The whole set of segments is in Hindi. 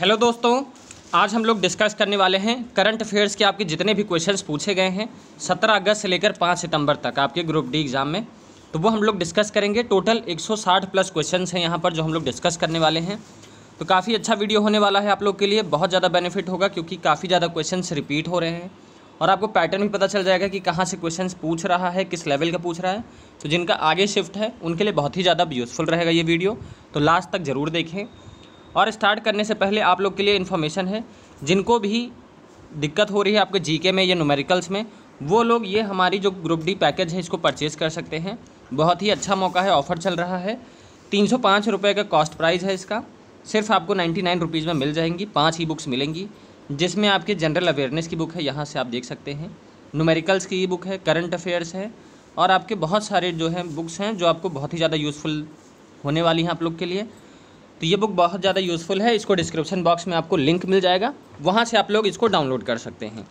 हेलो दोस्तों आज हम लोग डिस्कस करने वाले हैं करंट अफेयर्स के आपके जितने भी क्वेश्चंस पूछे गए हैं 17 अगस्त से लेकर 5 सितंबर तक आपके ग्रुप डी एग्ज़ाम में तो वो हम लोग डिस्कस करेंगे टोटल 160 प्लस क्वेश्चंस हैं यहाँ पर जो हम लोग डिस्कस करने वाले हैं तो काफ़ी अच्छा वीडियो होने वाला है आप लोग के लिए बहुत ज़्यादा बेनिफिट होगा क्योंकि काफ़ी ज़्यादा क्वेश्चन रिपीट हो रहे हैं और आपको पैटर्न भी पता चल जाएगा कि कहाँ से क्वेश्चन पूछ रहा है किस लेवल का पूछ रहा है तो जिनका आगे शिफ्ट है उनके लिए बहुत ही ज़्यादा यूज़फुल रहेगा ये वीडियो तो लास्ट तक ज़रूर देखें और स्टार्ट करने से पहले आप लोग के लिए इन्फॉर्मेशन है जिनको भी दिक्कत हो रही है आपके जीके में या नूमेरिकल्स में वो लोग ये हमारी जो ग्रुप डी पैकेज है इसको परचेज़ कर सकते हैं बहुत ही अच्छा मौका है ऑफ़र चल रहा है तीन सौ पाँच रुपये का कॉस्ट प्राइस है इसका सिर्फ आपको नाइन्टी नाइन रुपीज़ में मिल जाएंगी पाँच ई बुक्स मिलेंगी जिसमें आपके जनरल अवेयरनेस की बुक है यहाँ से आप देख सकते हैं नूमेरिकल्स की ई बुक है करंट अफेयर्स है और आपके बहुत सारे जो हैं बुक्स हैं जो आपको बहुत ही ज़्यादा यूज़फुल होने वाली हैं आप लोग के लिए तो ये बुक बहुत ज़्यादा यूज़फुल है इसको डिस्क्रिप्शन बॉक्स में आपको लिंक मिल जाएगा वहाँ से आप लोग इसको डाउनलोड कर सकते हैं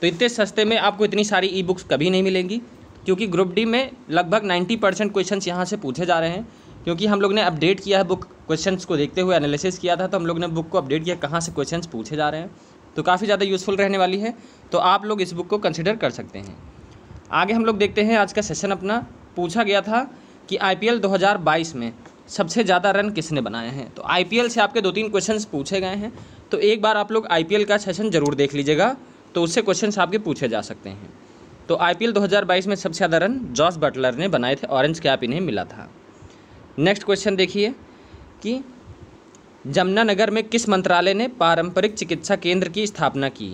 तो इतने सस्ते में आपको इतनी सारी ई बुक्स कभी नहीं मिलेंगी क्योंकि ग्रुप डी में लगभग 90 परसेंट क्वेश्चन यहाँ से पूछे जा रहे हैं क्योंकि हम लोग ने अपडेट किया है बुक क्वेश्चन को देखते हुए एनालिसिस किया था तो हम लोग ने बुक को अपडेट किया कहाँ से क्वेश्चन पूछे जा रहे हैं तो काफ़ी ज़्यादा यूज़फुल रहने वाली है तो आप लोग इस बुक को कंसिडर कर सकते हैं आगे हम लोग देखते हैं आज का सेशन अपना पूछा गया था कि आई पी में सबसे ज़्यादा रन किसने बनाए हैं तो आई से आपके दो तीन क्वेश्चन पूछे गए हैं तो एक बार आप लोग आई का सेशन ज़रूर देख लीजिएगा तो उससे क्वेश्चन आपके पूछे जा सकते हैं तो आई 2022 में सबसे ज़्यादा रन जॉस बटलर ने बनाए थे ऑरेंज कैप इन्हें मिला था नेक्स्ट क्वेश्चन देखिए कि जमुनानगर में किस मंत्रालय ने पारंपरिक चिकित्सा केंद्र की स्थापना की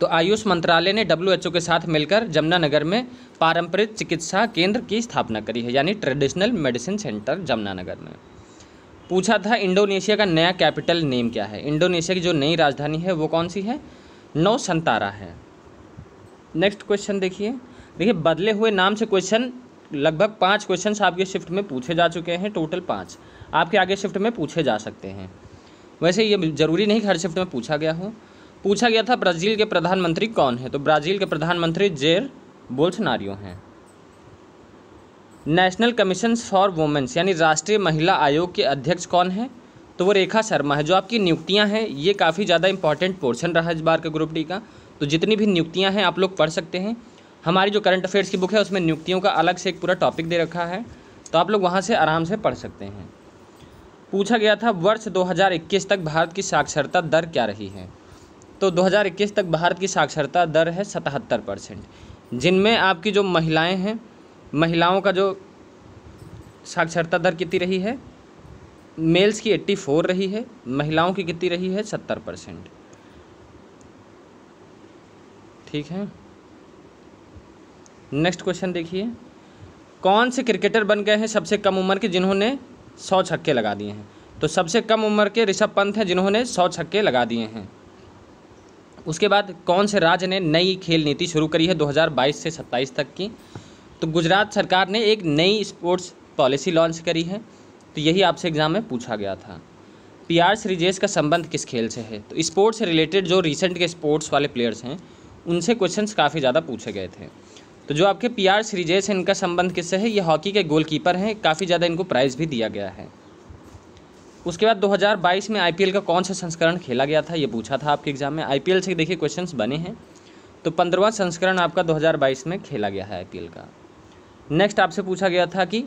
तो आयुष मंत्रालय ने डब्ल्यू के साथ मिलकर जमुनानगर में पारंपरिक चिकित्सा केंद्र की स्थापना करी है यानी ट्रेडिशनल मेडिसिन सेंटर जमुनानगर में पूछा था इंडोनेशिया का नया कैपिटल नेम क्या है इंडोनेशिया की जो नई राजधानी है वो कौन सी है नौ संतारा है नेक्स्ट क्वेश्चन देखिए देखिए बदले हुए नाम से क्वेश्चन लगभग पाँच क्वेश्चन आपके शिफ्ट में पूछे जा चुके हैं टोटल पाँच आपके आगे शिफ्ट में पूछे जा सकते हैं वैसे ये ज़रूरी नहीं हर शिफ्ट में पूछा गया हो पूछा गया था ब्राज़ील के प्रधानमंत्री कौन है तो ब्राज़ील के प्रधानमंत्री जेर बोल्सनारियो हैं नेशनल कमीशन फॉर वुमेंस यानी राष्ट्रीय महिला आयोग के अध्यक्ष कौन है तो वो रेखा शर्मा है जो आपकी नियुक्तियां हैं ये काफ़ी ज़्यादा इंपॉर्टेंट पोर्शन रहा इस बार के ग्रुप डी का तो जितनी भी नियुक्तियां हैं आप लोग पढ़ सकते हैं हमारी जो करंट अफेयर्स की बुक है उसमें नियुक्तियों का अलग से एक पूरा टॉपिक दे रखा है तो आप लोग वहाँ से आराम से पढ़ सकते हैं पूछा गया था वर्ष दो तक भारत की साक्षरता दर क्या रही है तो 2021 तक भारत की साक्षरता दर है सतहत्तर परसेंट जिनमें आपकी जो महिलाएं हैं महिलाओं का जो साक्षरता दर कितनी रही है मेल्स की 84 रही है महिलाओं की कितनी रही है 70 परसेंट ठीक है नेक्स्ट क्वेश्चन देखिए कौन से क्रिकेटर बन गए हैं सबसे कम उम्र के जिन्होंने सौ छक्के लगा दिए हैं तो सबसे कम उम्र के ऋषभ पंत हैं जिन्होंने सौ छक्के लगा दिए हैं उसके बाद कौन से राज्य ने नई खेल नीति शुरू करी है 2022 से 27 तक की तो गुजरात सरकार ने एक नई स्पोर्ट्स पॉलिसी लॉन्च करी है तो यही आपसे एग्ज़ाम में पूछा गया था पी आर श्रीजेश का संबंध किस खेल से है तो स्पोर्ट्स रिलेटेड जो रिसेंट के स्पोर्ट्स वाले प्लेयर्स हैं उनसे क्वेश्चन काफ़ी ज़्यादा पूछे गए थे तो जो आपके पी आर श्रीजेस हैं इनका संबंध किससे है ये हॉकी के गोलकीपर हैं काफ़ी ज़्यादा इनको प्राइज़ भी दिया गया है उसके बाद 2022 में आईपीएल का कौन सा संस्करण खेला गया था ये पूछा था आपके एग्जाम में आईपीएल से देखिए क्वेश्चंस बने हैं तो पंद्रवा संस्करण आपका 2022 में खेला गया है आईपीएल का नेक्स्ट आपसे पूछा गया था कि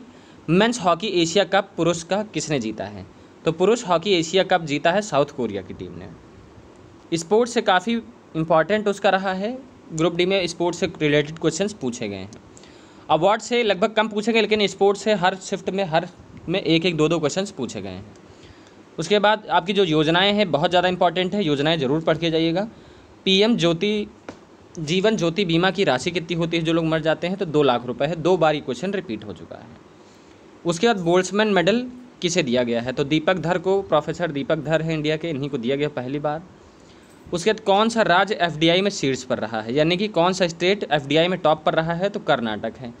मेंस हॉकी एशिया कप पुरुष का किसने जीता है तो पुरुष हॉकी एशिया कप जीता है साउथ कोरिया की टीम ने स्पोर्ट्स से काफ़ी इंपॉर्टेंट उसका रहा है ग्रुप डी में स्पोर्ट्स से रिलेटेड क्वेश्चन पूछे गए हैं अवार्ड से लगभग कम पूछे गए लेकिन स्पोर्ट्स से हर शिफ्ट में हर में एक एक दो दो क्वेश्चन पूछे गए हैं उसके बाद आपकी जो योजनाएं हैं बहुत ज़्यादा इंपॉर्टेंट है योजनाएं ज़रूर पढ़ के जाइएगा पीएम ज्योति जीवन ज्योति बीमा की राशि कितनी होती है जो लोग मर जाते हैं तो दो लाख रुपए है दो बार ये क्वेश्चन रिपीट हो चुका है उसके बाद बोल्समैन मेडल किसे दिया गया है तो दीपक धर को प्रोफेसर दीपक धर है इंडिया के इन्हीं को दिया गया पहली बार उसके बाद कौन सा राज्य एफ में शीर्ष पर रहा है यानी कि कौन सा स्टेट एफ में टॉप पर रहा है तो कर्नाटक है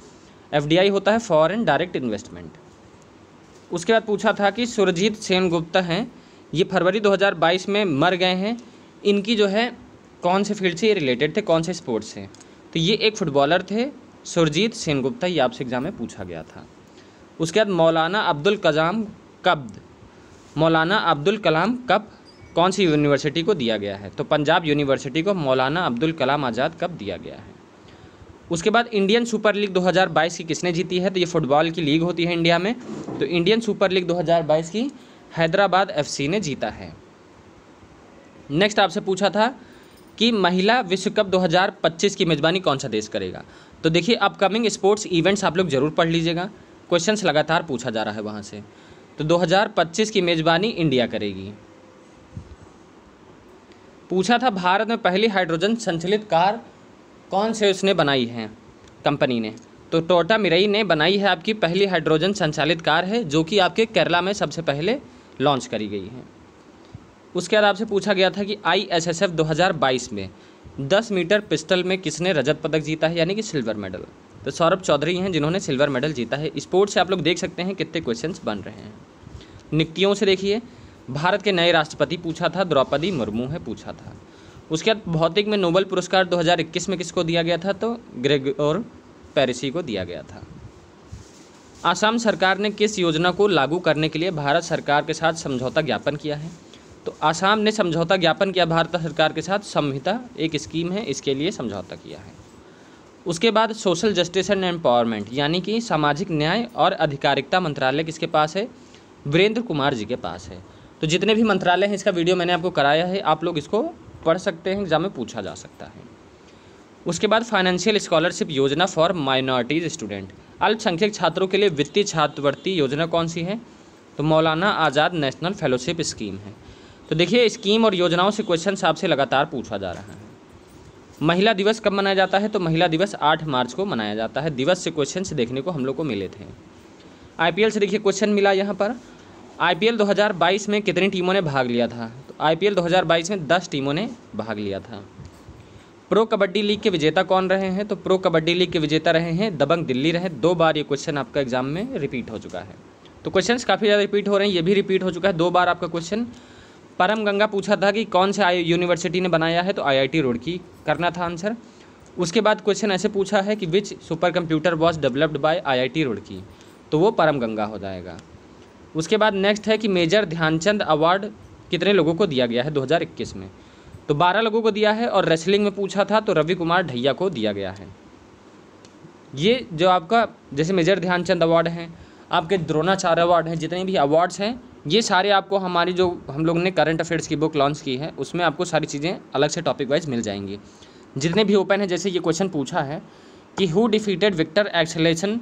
एफ होता है फॉरन डायरेक्ट इन्वेस्टमेंट उसके बाद पूछा था कि सुरजीत सेन गुप्ता हैं ये फरवरी 2022 में मर गए हैं इनकी जो है कौन से फील्ड से ये रिलेटेड थे कौन से स्पोर्ट्स से तो ये एक फुटबॉलर थे सुरजीत सेन गुप्ता ये आपसे एग्ज़ाम में पूछा गया था उसके बाद मौलाना अब्दुल कजाम कब्द मौलाना अब्दुल कलाम कब कौन सी यूनिवर्सिटी को दिया गया है तो पंजाब यूनिवर्सिटी को मौलाना अब्दुल कलाम आज़ाद कब दिया गया है उसके बाद इंडियन सुपर लीग 2022 की किसने जीती है तो ये फुटबॉल की लीग होती है इंडिया में तो इंडियन सुपर लीग 2022 की हैदराबाद एफसी ने जीता है नेक्स्ट आपसे पूछा था कि महिला विश्व कप 2025 की मेज़बानी कौन सा देश करेगा तो देखिए अपकमिंग स्पोर्ट्स इवेंट्स आप लोग ज़रूर पढ़ लीजिएगा क्वेश्चन लगातार पूछा जा रहा है वहाँ से तो दो की मेज़बानी इंडिया करेगी पूछा था भारत में पहली हाइड्रोजन संचलित कार कौन से उसने बनाई हैं कंपनी ने तो टोटा मिराई ने बनाई है आपकी पहली हाइड्रोजन संचालित कार है जो कि आपके केरला में सबसे पहले लॉन्च करी गई है उसके बाद आपसे पूछा गया था कि आई एस एस एफ दो हज़ार बाईस में दस मीटर पिस्टल में किसने रजत पदक जीता है यानी कि सिल्वर मेडल तो सौरभ चौधरी हैं जिन्होंने सिल्वर मेडल जीता है स्पोर्ट से आप लोग देख सकते हैं कितने क्वेश्चंस बन रहे हैं नियुक्तियों से देखिए भारत के नए राष्ट्रपति पूछा था द्रौपदी मुर्मू है पूछा था उसके बाद भौतिक में नोबल पुरस्कार 2021 में किसको दिया गया था तो ग्रेग और पेरिसी को दिया गया था आसाम सरकार ने किस योजना को लागू करने के लिए भारत सरकार के साथ समझौता ज्ञापन किया है तो आसाम ने समझौता ज्ञापन किया भारत सरकार के साथ संहिता एक स्कीम है इसके लिए समझौता किया है उसके बाद सोशल जस्टिस एंड एम्पावरमेंट यानी कि सामाजिक न्याय और अधिकारिकता मंत्रालय किसके पास है वीरेंद्र कुमार जी के पास है तो जितने भी मंत्रालय हैं इसका वीडियो मैंने आपको कराया है आप लोग इसको पढ़ सकते हैं एग्ज़ाम में पूछा जा सकता है उसके बाद फाइनेंशियल स्कॉलरशिप योजना फॉर माइनॉरिटीज़ स्टूडेंट अल्पसंख्यक छात्रों के लिए वित्तीय छात्रवृत्ति योजना कौन सी है तो मौलाना आज़ाद नेशनल फेलोशिप स्कीम है तो देखिए स्कीम और योजनाओं से क्वेश्चन आपसे लगातार पूछा जा रहा है महिला दिवस कब मनाया जाता है तो महिला दिवस आठ मार्च को मनाया जाता है दिवस से क्वेश्चन देखने को हम लोग को मिले थे आई से देखिए क्वेश्चन मिला यहाँ पर आई 2022 में कितनी टीमों ने भाग लिया था आईपीएल 2022 में 10 टीमों ने भाग लिया था प्रो कबड्डी लीग के विजेता कौन रहे हैं तो प्रो कबड्डी लीग के विजेता रहे हैं दबंग दिल्ली रहे दो बार ये क्वेश्चन आपका एग्जाम में रिपीट हो चुका है तो क्वेश्चन काफ़ी ज़्यादा रिपीट हो रहे हैं ये भी रिपीट हो चुका है दो बार आपका क्वेश्चन परम गंगा पूछा था कि कौन से यूनिवर्सिटी ने बनाया है तो आई रुड़की करना था आंसर उसके बाद क्वेश्चन ऐसे पूछा है कि which super computer was developed by IIT Roorkee तो वो परम गंगा हो जाएगा उसके बाद नेक्स्ट है कि मेजर ध्यानचंद अवार्ड कितने लोगों को दिया गया है 2021 में तो 12 लोगों को दिया है और रेसलिंग में पूछा था तो रवि कुमार ढैया को दिया गया है ये जो आपका जैसे मेजर ध्यानचंद अवार्ड हैं आपके द्रोणाचार्य अवार्ड हैं जितने भी अवार्ड्स हैं ये सारे आपको हमारी जो हम लोग ने करंट अफेयर्स की बुक लॉन्च की है उसमें आपको सारी चीज़ें अलग से टॉपिक वाइज मिल जाएंगी जितने भी ओपन है जैसे ये क्वेश्चन पूछा है कि who defeated Viktor Axelsen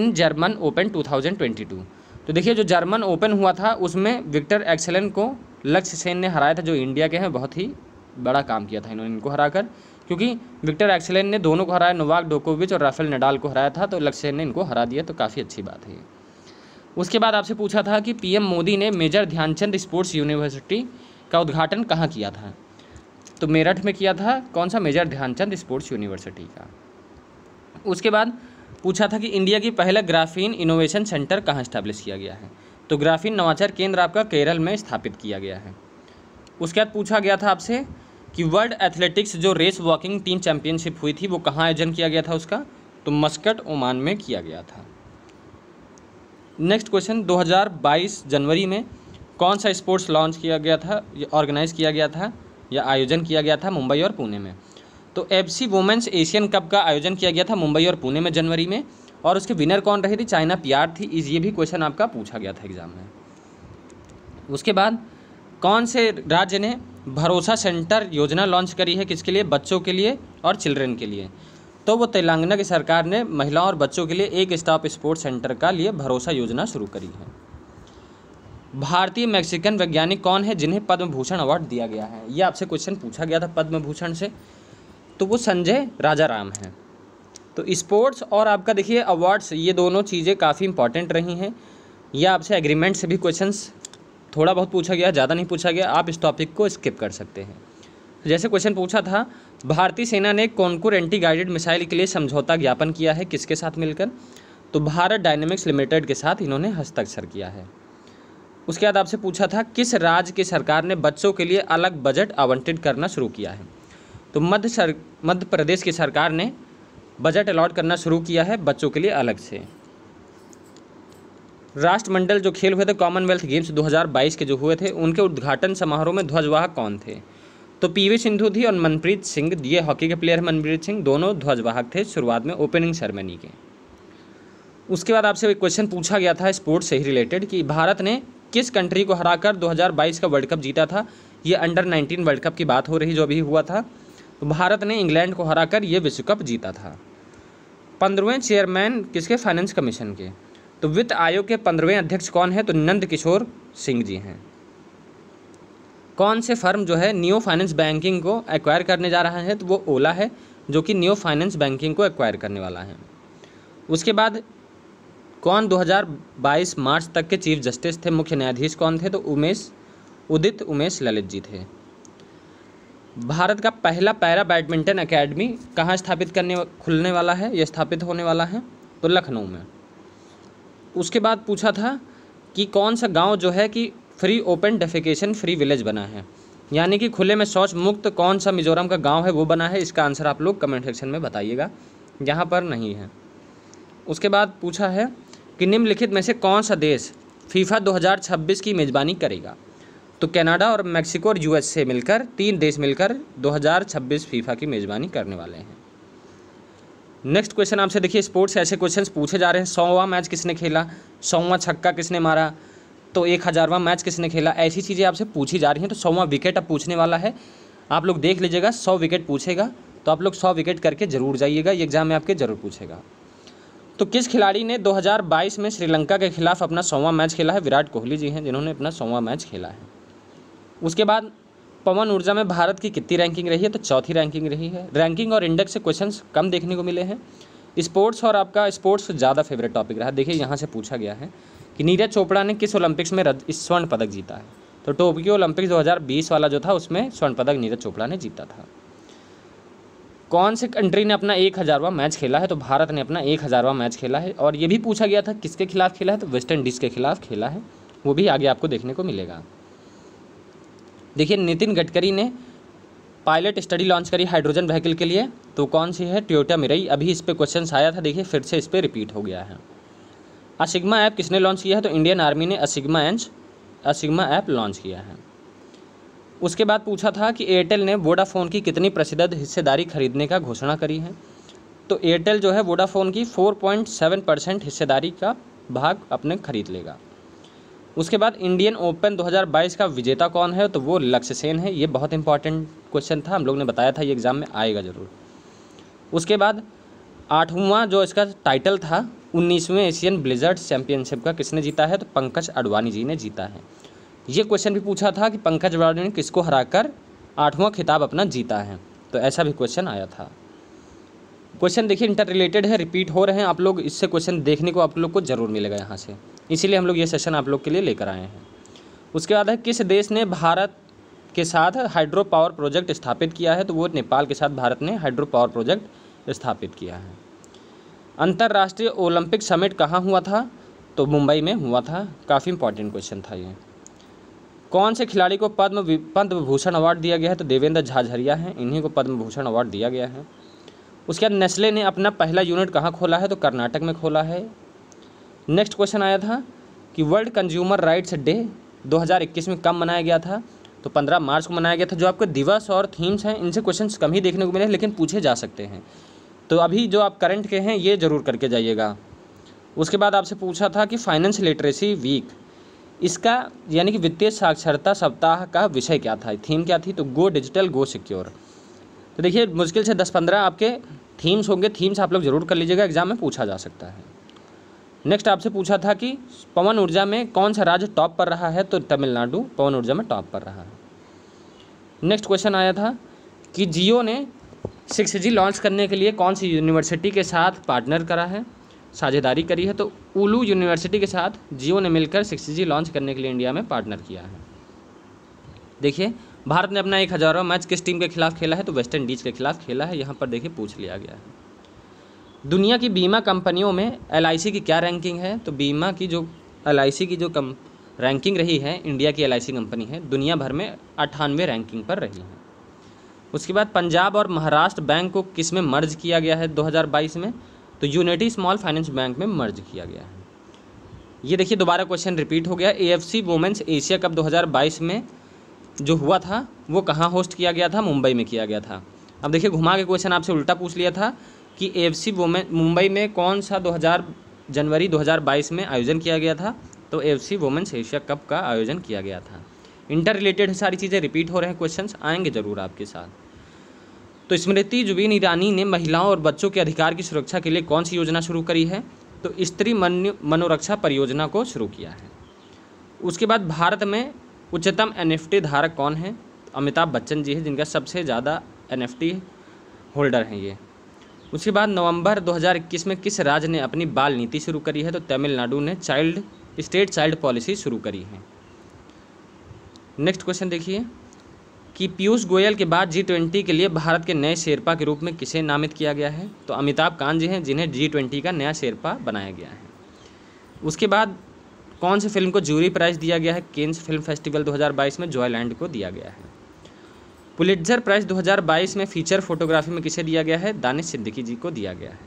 in German open 2022 तो देखिए जो जर्मन ओपन हुआ था उसमें विक्टर एक्सेलन को लक्ष्य सेन ने हराया था जो इंडिया के हैं बहुत ही बड़ा काम किया था इन्होंने इनको हराकर क्योंकि विक्टर एक्सेलन ने दोनों को हराया नोवाक डोकोविच और राफेल नडाल को हराया था तो लक्ष्य ने इनको हरा दिया तो काफ़ी अच्छी बात है उसके बाद आपसे पूछा था कि पीएम मोदी ने मेजर ध्यानचंद स्पोर्ट्स यूनिवर्सिटी का उद्घाटन कहाँ किया था तो मेरठ में किया था कौन सा मेजर ध्यानचंद स्पोर्ट्स यूनिवर्सिटी का उसके बाद पूछा था कि इंडिया की पहला ग्राफीन इनोवेशन सेंटर कहाँ स्टैब्लिश किया गया है तो ग्राफीन नवाचार केंद्र आपका केरल में स्थापित किया गया है उसके बाद पूछा गया था आपसे कि वर्ल्ड एथलेटिक्स जो रेस वॉकिंग टीम चैंपियनशिप हुई थी वो कहाँ आयोजन किया गया था उसका तो मस्कट ओमान में किया गया था नेक्स्ट क्वेश्चन 2022 जनवरी में कौन सा स्पोर्ट्स लॉन्च किया गया था या ऑर्गेनाइज किया गया था या आयोजन किया गया था मुंबई और पुणे में तो एफसी वुमेंस एशियन कप का आयोजन किया गया था मुंबई और पुणे में जनवरी में और उसके विनर कौन रही थी चाइना प्यार थी इस ये भी क्वेश्चन आपका पूछा गया था एग्जाम में उसके बाद कौन से राज्य ने भरोसा सेंटर योजना लॉन्च करी है किसके लिए बच्चों के लिए और चिल्ड्रेन के लिए तो वो तेलंगाना की सरकार ने महिलाओं और बच्चों के लिए एक स्टॉप स्पोर्ट सेंटर का लिए भरोसा योजना शुरू करी है भारतीय मैक्सिकन वैज्ञानिक कौन है जिन्हें पद्म भूषण अवार्ड दिया गया है ये आपसे क्वेश्चन पूछा गया था पद्म भूषण से तो वो संजय राजा राम हैं तो स्पोर्ट्स और आपका देखिए अवार्ड्स ये दोनों चीज़ें काफ़ी इंपॉर्टेंट रही हैं या आपसे एग्रीमेंट से भी क्वेश्चंस थोड़ा बहुत पूछा गया ज़्यादा नहीं पूछा गया आप इस टॉपिक को स्किप कर सकते हैं जैसे क्वेश्चन पूछा था भारतीय सेना ने कौनकुर एंटी गाइडेड मिसाइल के लिए समझौता ज्ञापन किया है किसके साथ मिलकर तो भारत डायनेमिक्स लिमिटेड के साथ इन्होंने हस्ताक्षर किया है उसके बाद आपसे पूछा था किस राज्य की सरकार ने बच्चों के लिए अलग बजट आवंटित करना शुरू किया है तो मध्य सर मध्य प्रदेश की सरकार ने बजट अलॉट करना शुरू किया है बच्चों के लिए अलग से राष्ट्रमंडल जो खेल हुए थे कॉमनवेल्थ गेम्स 2022 के जो हुए थे उनके उद्घाटन समारोह में ध्वजवाहक कौन थे तो पीवी सिंधु थी और मनप्रीत सिंह ये हॉकी के प्लेयर मनप्रीत सिंह दोनों ध्वजवाहक थे शुरुआत में ओपनिंग सेरेमनी के उसके बाद आपसे एक क्वेश्चन पूछा गया था स्पोर्ट्स से ही रिलेटेड कि भारत ने किस कंट्री को हराकर 2022 का वर्ल्ड कप जीता था ये अंडर 19 वर्ल्ड कप की बात हो रही जो अभी हुआ था तो भारत ने इंग्लैंड को हराकर ये विश्व कप जीता था पंद्रहवें चेयरमैन किसके फाइनेंस कमीशन के तो वित्त आयोग के पंद्रहवें अध्यक्ष कौन है तो नंद किशोर सिंह जी हैं कौन से फर्म जो है न्यू फाइनेंस बैंकिंग को एक्वायर करने जा रहा है तो वो ओला है जो कि न्यू फाइनेंस बैंकिंग को एक्वायर करने वाला है उसके बाद कौन 2022 मार्च तक के चीफ जस्टिस थे मुख्य न्यायाधीश कौन थे तो उमेश उदित उमेश ललित जी थे भारत का पहला पैरा बैडमिंटन अकेडमी कहाँ स्थापित करने खुलने वाला है या स्थापित होने वाला है तो लखनऊ में उसके बाद पूछा था कि कौन सा गांव जो है कि free open defecation free village बना है यानी कि खुले में शौच मुक्त कौन सा मिजोरम का गांव है वो बना है इसका आंसर आप लोग कमेंट सेक्शन में बताइएगा यहाँ पर नहीं है उसके बाद पूछा है कि निम्नलिखित में से कौन सा देश फीफा 2026 की मेज़बानी करेगा तो कनाडा और मैक्सिको और यूएस से मिलकर तीन देश मिलकर 2026 फीफा की मेज़बानी करने वाले हैं नेक्स्ट क्वेश्चन आपसे देखिए स्पोर्ट्स ऐसे क्वेश्चंस पूछे जा रहे हैं सौवा मैच किसने खेला सौवा छक्का किसने मारा तो एक हज़ारवा मैच किसने खेला ऐसी चीज़ें आपसे पूछी जा रही हैं तो सौवा विकेट अब पूछने वाला है आप लोग देख लीजिएगा सौ विकेट पूछेगा तो आप लोग सौ विकेट करके ज़रूर जाइएगा ये एग्ज़ाम में आपके ज़रूर पूछेगा तो किस खिलाड़ी ने 2022 में श्रीलंका के खिलाफ अपना सौवा मैच खेला है विराट कोहली जी हैं जिन्होंने अपना सौवा मैच खेला है उसके बाद पवन ऊर्जा में भारत की कितनी रैंकिंग रही है तो चौथी रैंकिंग रही है रैंकिंग और इंडेक्स से क्वेश्चन कम देखने को मिले हैं स्पोर्ट्स और आपका स्पोर्ट्स ज़्यादा फेवरेट टॉपिक रहा देखिए यहाँ से पूछा गया है कि नीरज चोपड़ा ने किस ओलंपिक्स में स्वर्ण पदक जीता है तो टोक्यो ओलंपिक्स 2020 वाला जो था उसमें स्वर्ण पदक नीरज चोपड़ा ने जीता था कौन से कंट्री ने अपना एक हज़ारवा मैच खेला है तो भारत ने अपना एक हज़ारवा मैच खेला है और ये भी पूछा गया था किसके खिलाफ खेला है तो वेस्ट इंडीज़ के खिलाफ खेला है वो भी आगे आपको देखने को मिलेगा देखिए नितिन गडकरी ने पायलट स्टडी लॉन्च करी हाइड्रोजन व्हीकल के लिए तो कौन सी है ट्योटा मिराई अभी इस पर क्वेश्चन आया था देखिए फिर से इस पर रिपीट हो गया है असिग्मा ऐप किसने लॉन्च किया है तो इंडियन आर्मी ने असिग्मा एंच असिग्मा ऐप लॉन्च किया है उसके बाद पूछा था कि एयरटेल ने वोडाफोन की कितनी प्रसिद्ध हिस्सेदारी खरीदने का घोषणा करी है तो एयरटेल जो है वोडाफोन की 4.7 परसेंट हिस्सेदारी का भाग अपने खरीद लेगा उसके बाद इंडियन ओपन 2022 का विजेता कौन है तो वो लक्ष्य सेन है ये बहुत इंपॉर्टेंट क्वेश्चन था हम लोग ने बताया था ये एग्ज़ाम में आएगा ज़रूर उसके बाद आठवां जो इसका टाइटल था उन्नीसवें एशियन ब्लिजर्ड्स चैंपियनशिप का किसने जीता है तो पंकज अडवाणी जी ने जीता है ये क्वेश्चन भी पूछा था कि पंकज अडवाणी ने किसको कर आठवां खिताब अपना जीता है तो ऐसा भी क्वेश्चन आया था क्वेश्चन देखिए इंटर रिलेटेड है रिपीट हो रहे हैं आप लोग इससे क्वेश्चन देखने को आप लोग को ज़रूर मिलेगा यहाँ से इसीलिए हम लोग ये सेशन आप लोग के लिए लेकर आए हैं उसके बाद है किस देश ने भारत के साथ हाइड्रो पावर प्रोजेक्ट स्थापित किया है तो वो नेपाल के साथ भारत ने हाइड्रो पावर प्रोजेक्ट स्थापित किया है अंतर्राष्ट्रीय ओलंपिक समिट कहाँ हुआ था तो मुंबई में हुआ था काफ़ी इंपॉर्टेंट क्वेश्चन था ये कौन से खिलाड़ी को पद्म पद्म भूषण अवार्ड दिया गया है तो देवेंद्र झाझरिया हैं इन्हीं को पद्म भूषण अवार्ड दिया गया है उसके बाद नेस्ले ने अपना पहला यूनिट कहाँ खोला है तो कर्नाटक में खोला है नेक्स्ट क्वेश्चन आया था कि वर्ल्ड कंज्यूमर राइट्स डे 2021 में कब मनाया गया था तो 15 मार्च को मनाया गया था जो आपके दिवस और थीम्स हैं इनसे क्वेश्चन कम ही देखने को मिले लेकिन पूछे जा सकते हैं तो अभी जो आप करंट के हैं ये ज़रूर करके जाइएगा उसके बाद आपसे पूछा था कि फाइनेंस लिटरेसी वीक इसका यानी कि वित्तीय साक्षरता सप्ताह का विषय क्या था थीम क्या थी तो गो डिजिटल गो सिक्योर तो देखिए मुश्किल से दस पंद्रह आपके थीम्स होंगे थीम्स आप लोग जरूर कर लीजिएगा एग्जाम में पूछा जा सकता है नेक्स्ट आपसे पूछा था कि पवन ऊर्जा में कौन सा राज्य टॉप पर रहा है तो तमिलनाडु पवन ऊर्जा में टॉप पर रहा है नेक्स्ट क्वेश्चन आया था कि जियो ने सिक्स जी लॉन्च करने के लिए कौन सी यूनिवर्सिटी के साथ पार्टनर करा है साझेदारी करी है तो उलू यूनिवर्सिटी के साथ जियो ने मिलकर सिक्स जी लॉन्च करने के लिए इंडिया में पार्टनर किया है देखिए भारत ने अपना एक हज़ारवा मैच किस टीम के खिलाफ खेला है तो वेस्ट इंडीज़ के खिलाफ खेला है यहाँ पर देखिए पूछ लिया गया है दुनिया की बीमा कंपनियों में एल की क्या रैंकिंग है तो बीमा की जो एल की जो कम रैंकिंग रही है इंडिया की एल कंपनी है दुनिया भर में अट्ठानवे रैंकिंग पर रही है उसके बाद पंजाब और महाराष्ट्र बैंक को किस में मर्ज किया गया है 2022 में तो यूनिटी स्मॉल फाइनेंस बैंक में मर्ज किया गया है ये देखिए दोबारा क्वेश्चन रिपीट हो गया ए एफ एशिया कप दो में जो हुआ था वो कहाँ होस्ट किया गया था मुंबई में किया गया था अब देखिए घुमा के क्वेश्चन आपसे उल्टा पूछ लिया था कि एफ सी मुंबई में कौन सा 2000 जनवरी 2022 में आयोजन किया गया था तो एफ वुमेन्स एशिया कप का आयोजन किया गया था इंटर रिलेटेड सारी चीज़ें रिपीट हो रहे हैं क्वेश्चन आएंगे ज़रूर आपके साथ तो स्मृति जुबीन ईरानी ने महिलाओं और बच्चों के अधिकार की सुरक्षा के लिए कौन सी योजना शुरू करी है तो स्त्री मन मनोरक्षा परियोजना को शुरू किया है उसके बाद भारत में उच्चतम एनएफटी धारक कौन है अमिताभ बच्चन जी हैं जिनका सबसे ज़्यादा एनएफटी होल्डर हैं ये उसके बाद नवंबर 2021 में किस राज्य ने अपनी बाल नीति शुरू करी है तो तमिलनाडु ने चाइल्ड स्टेट चाइल्ड पॉलिसी शुरू करी है नेक्स्ट क्वेश्चन देखिए कि पीयूष गोयल के बाद जी ट्वेंटी के लिए भारत के नए शेरपा के रूप में किसे नामित किया गया है तो अमिताभ कांत जी हैं जिन्हें जी ट्वेंटी का नया शेरपा बनाया गया है उसके बाद कौन से फिल्म को जूरी प्राइज दिया गया है केन्स फिल्म फेस्टिवल 2022 में जॉयलैंड को दिया गया है पुलिटर प्राइज़ 2022 में फीचर फोटोग्राफी में किसे दिया गया है दानिश सिद्दीकी जी को दिया गया है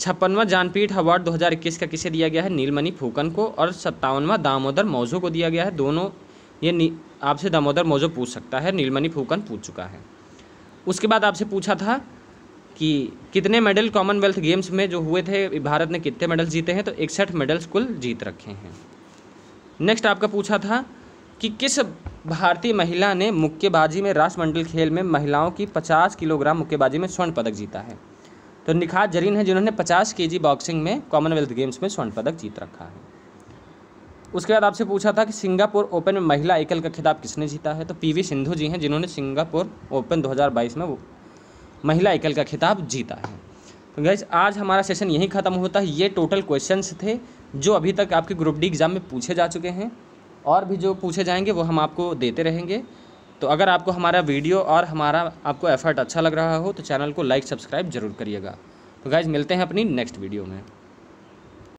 छप्पनवा जानपीठ अवार्ड 2021 का किसे दिया गया है नीलमणि फूकन को और सत्तावनवा दामोदर मौजो को दिया गया है दोनों ये आपसे दामोदर मौजो पूछ सकता है नीलमणि फूकन पूछ चुका है उसके बाद आपसे पूछा था कि कितने मेडल कॉमनवेल्थ गेम्स में जो हुए थे भारत ने कितने मेडल्स जीते हैं तो इकसठ मेडल्स कुल जीत रखे हैं नेक्स्ट आपका पूछा था कि किस भारतीय महिला ने मुक्केबाजी में राष्ट्रमंडल खेल में महिलाओं की 50 किलोग्राम मुक्केबाजी में स्वर्ण पदक जीता है तो निखात जरीन है जिन्होंने 50 के बॉक्सिंग में कॉमनवेल्थ गेम्स में स्वर्ण पदक जीत रखा है उसके बाद आपसे पूछा था कि सिंगापुर ओपन में महिला एकल का खिताब किसने जीता है तो पीवी सिंधु जी हैं जिन्होंने सिंगापुर ओपन 2022 में महिला एकल का खिताब जीता है तो गैस आज हमारा सेशन यहीं ख़त्म होता है ये टोटल क्वेश्चंस थे जो अभी तक आपके ग्रुप डी एग्ज़ाम में पूछे जा चुके हैं और भी जो पूछे जाएंगे वो हम आपको देते रहेंगे तो अगर आपको हमारा वीडियो और हमारा आपको एफर्ट अच्छा लग रहा हो तो चैनल को लाइक सब्सक्राइब जरूर करिएगा तो गाइज मिलते हैं अपनी नेक्स्ट वीडियो में